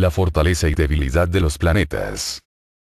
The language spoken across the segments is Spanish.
La fortaleza y debilidad de los planetas.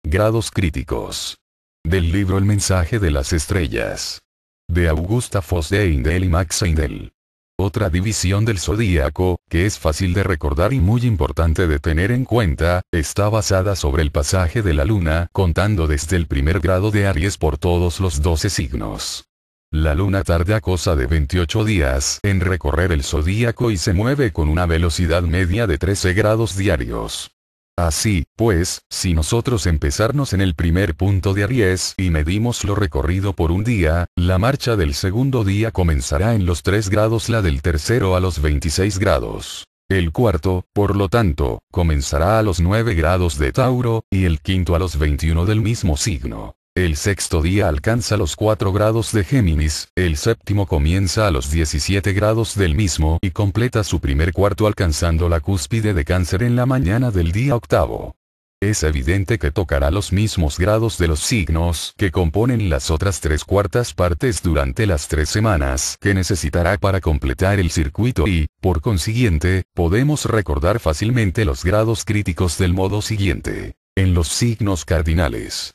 Grados críticos. Del libro El mensaje de las estrellas. De Augusta Foss de Eindel y Max Eindel. Otra división del zodíaco, que es fácil de recordar y muy importante de tener en cuenta, está basada sobre el pasaje de la luna, contando desde el primer grado de Aries por todos los 12 signos. La luna tarda cosa de 28 días en recorrer el zodíaco y se mueve con una velocidad media de 13 grados diarios. Así, pues, si nosotros empezarnos en el primer punto de Aries y medimos lo recorrido por un día, la marcha del segundo día comenzará en los 3 grados, la del tercero a los 26 grados. El cuarto, por lo tanto, comenzará a los 9 grados de Tauro, y el quinto a los 21 del mismo signo. El sexto día alcanza los 4 grados de Géminis, el séptimo comienza a los 17 grados del mismo y completa su primer cuarto alcanzando la cúspide de cáncer en la mañana del día octavo. Es evidente que tocará los mismos grados de los signos que componen las otras tres cuartas partes durante las tres semanas que necesitará para completar el circuito y, por consiguiente, podemos recordar fácilmente los grados críticos del modo siguiente. En los signos cardinales.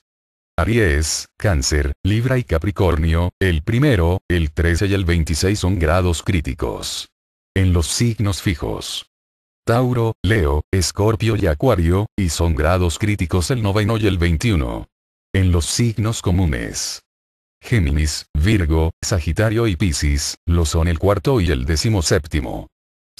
Aries, Cáncer, Libra y Capricornio, el primero, el 13 y el 26 son grados críticos. En los signos fijos. Tauro, Leo, Escorpio y Acuario, y son grados críticos el noveno y el 21. En los signos comunes. Géminis, Virgo, Sagitario y Piscis, lo son el cuarto y el décimo séptimo.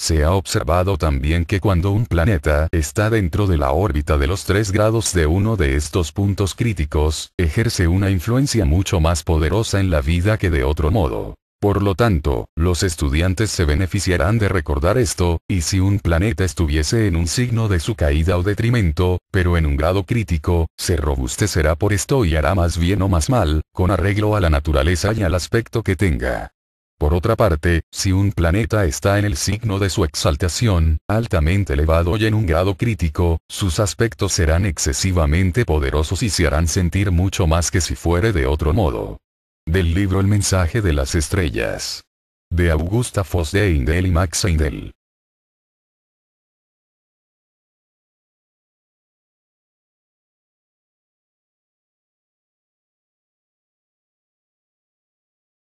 Se ha observado también que cuando un planeta está dentro de la órbita de los tres grados de uno de estos puntos críticos, ejerce una influencia mucho más poderosa en la vida que de otro modo. Por lo tanto, los estudiantes se beneficiarán de recordar esto, y si un planeta estuviese en un signo de su caída o detrimento, pero en un grado crítico, se robustecerá por esto y hará más bien o más mal, con arreglo a la naturaleza y al aspecto que tenga. Por otra parte, si un planeta está en el signo de su exaltación, altamente elevado y en un grado crítico, sus aspectos serán excesivamente poderosos y se harán sentir mucho más que si fuere de otro modo. Del libro El mensaje de las estrellas. De Augusta Foss de Indel y Max Eindel.